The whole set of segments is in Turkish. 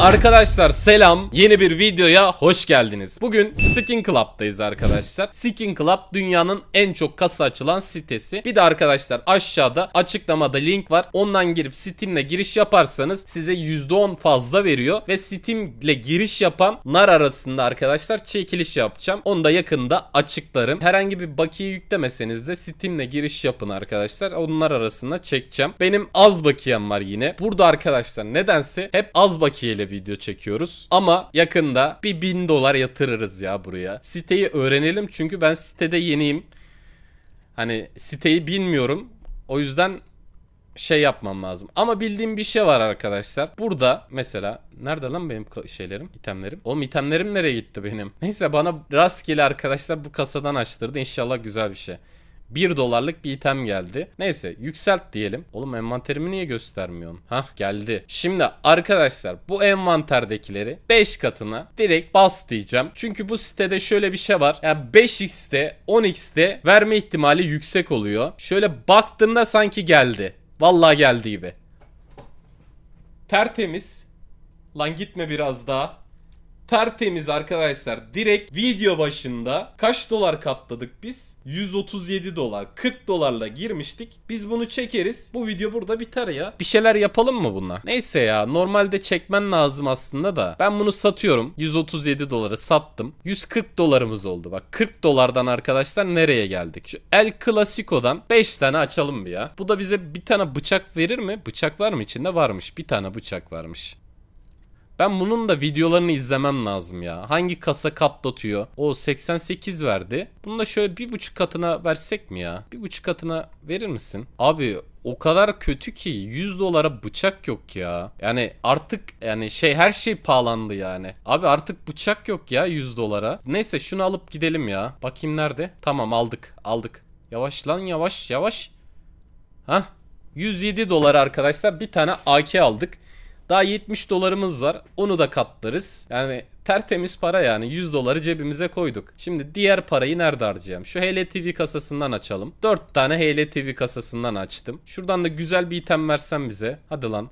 Arkadaşlar selam yeni bir videoya hoş geldiniz Bugün Skin Club'dayız arkadaşlar Skin Club dünyanın en çok kasa açılan sitesi Bir de arkadaşlar aşağıda açıklamada link var Ondan girip Steam'le giriş yaparsanız size %10 fazla veriyor Ve Steam'le giriş yapan nar arasında arkadaşlar çekiliş yapacağım Onu da yakında açıklarım Herhangi bir bakiye yüklemeseniz de Steam'le giriş yapın arkadaşlar Onlar arasında çekeceğim Benim az bakiyem var yine Burada arkadaşlar nedense hep az bakiyeli video çekiyoruz. Ama yakında bir bin dolar yatırırız ya buraya. Siteyi öğrenelim çünkü ben sitede yeniyim. Hani siteyi bilmiyorum. O yüzden şey yapmam lazım. Ama bildiğim bir şey var arkadaşlar. Burada mesela nerede lan benim şeylerim, itemlerim? Oğlum itemlerim nereye gitti benim? Neyse bana rastgele arkadaşlar bu kasadan açtırdı. İnşallah güzel bir şey. 1 dolarlık bir item geldi. Neyse yükselt diyelim. Oğlum envanterimi niye göstermiyorsun? Hah geldi. Şimdi arkadaşlar bu envanterdekileri 5 katına direkt bas diyeceğim. Çünkü bu sitede şöyle bir şey var. Yani 5x'te 10x'te verme ihtimali yüksek oluyor. Şöyle baktığımda sanki geldi. Vallahi geldi gibi. Tertemiz. Lan gitme biraz daha. Tertemiz arkadaşlar. Direkt video başında kaç dolar katladık biz? 137 dolar. 40 dolarla girmiştik. Biz bunu çekeriz. Bu video burada biter ya. Bir şeyler yapalım mı bununla? Neyse ya. Normalde çekmen lazım aslında da. Ben bunu satıyorum. 137 doları sattım. 140 dolarımız oldu. Bak 40 dolardan arkadaşlar nereye geldik? Şu El Clasico'dan 5 tane açalım bir ya. Bu da bize bir tane bıçak verir mi? Bıçak var mı içinde? Varmış. Bir tane bıçak varmış. Ben bunun da videolarını izlemem lazım ya. Hangi kasa katlatıyor? O 88 verdi. Bunu da şöyle bir buçuk katına versek mi ya? Bir buçuk katına verir misin? Abi o kadar kötü ki 100 dolara bıçak yok ya. Yani artık yani şey her şey pahalandı yani. Abi artık bıçak yok ya 100 dolara. Neyse şunu alıp gidelim ya. Bakayım nerede? Tamam aldık aldık. Yavaş lan yavaş yavaş. Hah 107 dolar arkadaşlar bir tane AK aldık. Daha 70 dolarımız var. Onu da katlarız. Yani tertemiz para yani 100 doları cebimize koyduk. Şimdi diğer parayı nerede harcayacağım? Şu Hele TV kasasından açalım. 4 tane Hele TV kasasından açtım. Şuradan da güzel bir item versen bize. Hadi lan.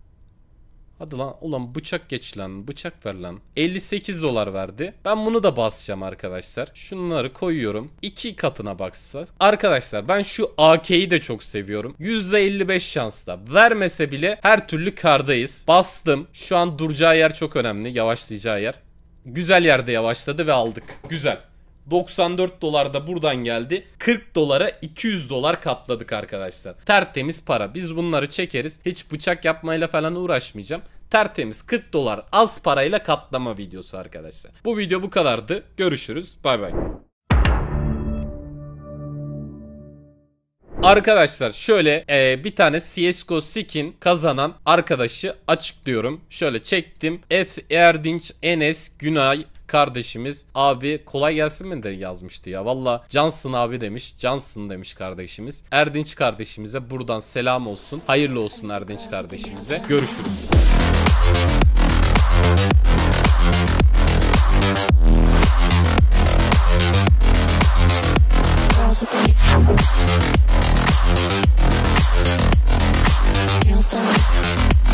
Hadi lan ulan bıçak geç lan bıçak ver lan. 58 dolar verdi. Ben bunu da basacağım arkadaşlar. Şunları koyuyorum. iki katına baksa. Arkadaşlar ben şu AK'yi de çok seviyorum. %55 şansla. Vermese bile her türlü kardayız. Bastım. Şu an duracağı yer çok önemli. Yavaşlayacağı yer. Güzel yerde yavaşladı ve aldık. Güzel. 94 dolar da buradan geldi. 40 dolara 200 dolar katladık arkadaşlar. Tertemiz para. Biz bunları çekeriz. Hiç bıçak yapmayla falan uğraşmayacağım tertemiz 40 dolar az parayla katlama videosu arkadaşlar. Bu video bu kadardı. Görüşürüz. Bay bay. Arkadaşlar şöyle e, bir tane CSGO skin kazanan arkadaşı açıklıyorum. Şöyle çektim. F. Erdinç Enes Günay kardeşimiz abi kolay gelsin mi de yazmıştı ya. Valla Cansın abi demiş. Cansın demiş kardeşimiz. Erdinç kardeşimize buradan selam olsun. Hayırlı olsun Erdinç kardeşimize. Görüşürüz. dance with